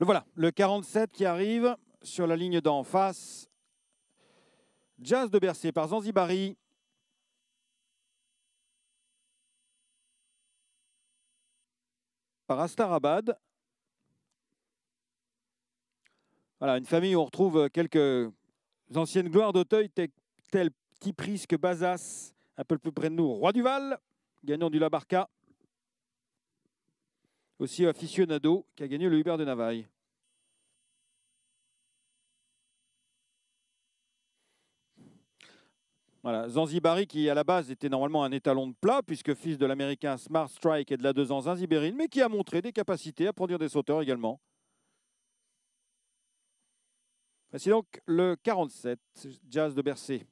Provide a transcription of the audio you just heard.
Le voilà, le 47 qui arrive sur la ligne d'en face. Jazz de Bercy par Zanzibari. Par Astarabad. Voilà, une famille où on retrouve quelques anciennes gloires d'Auteuil, telles que Bazas, un peu plus près de nous, Roi du Val, gagnant du Labarca aussi aficionado, qui a gagné le Hubert de Navaille. Voilà, Zanzibari qui à la base était normalement un étalon de plat puisque fils de l'américain Smart Strike et de la deux ans Zanzibérine, mais qui a montré des capacités à produire des sauteurs également. Voici donc le 47, Jazz de Bercé.